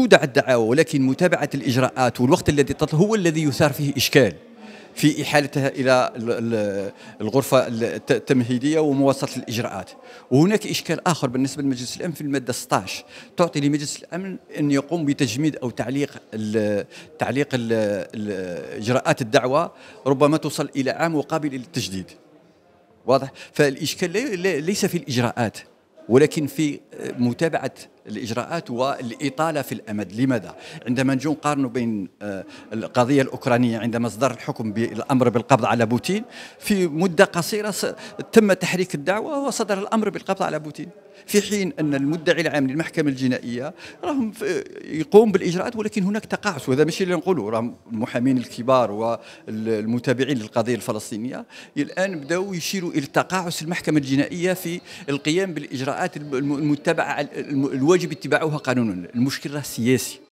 تودع الدعاوى ولكن متابعة الإجراءات والوقت الذي تطلب هو الذي يثار فيه إشكال في إحالتها إلى الغرفة التمهيدية ومواصلة الإجراءات وهناك إشكال آخر بالنسبة لمجلس الأمن في المادة 16 تعطي لمجلس الأمن أن يقوم بتجميد أو تعليق الـ تعليق إجراءات الدعوة ربما تصل إلى عام وقابل للتجديد واضح فالإشكال ليس في الإجراءات ولكن في متابعه الاجراءات والاطاله في الامد، لماذا؟ عندما نجو قارن بين آه، القضيه الاوكرانيه عندما اصدر الحكم بالامر بالقبض على بوتين في مده قصيره تم تحريك الدعوه وصدر الامر بالقبض على بوتين، في حين ان المدعي العام للمحكمه الجنائيه راهم آه، يقوم بالاجراءات ولكن هناك تقاعس وهذا ماشي اللي نقولوا راهم المحامين الكبار والمتابعين للقضيه الفلسطينيه الان بداوا يشيروا الى تقاعس المحكمه الجنائيه في القيام بالاجراءات الاجراءات المتبعه الواجب اتباعها قانونا المشكله سياسي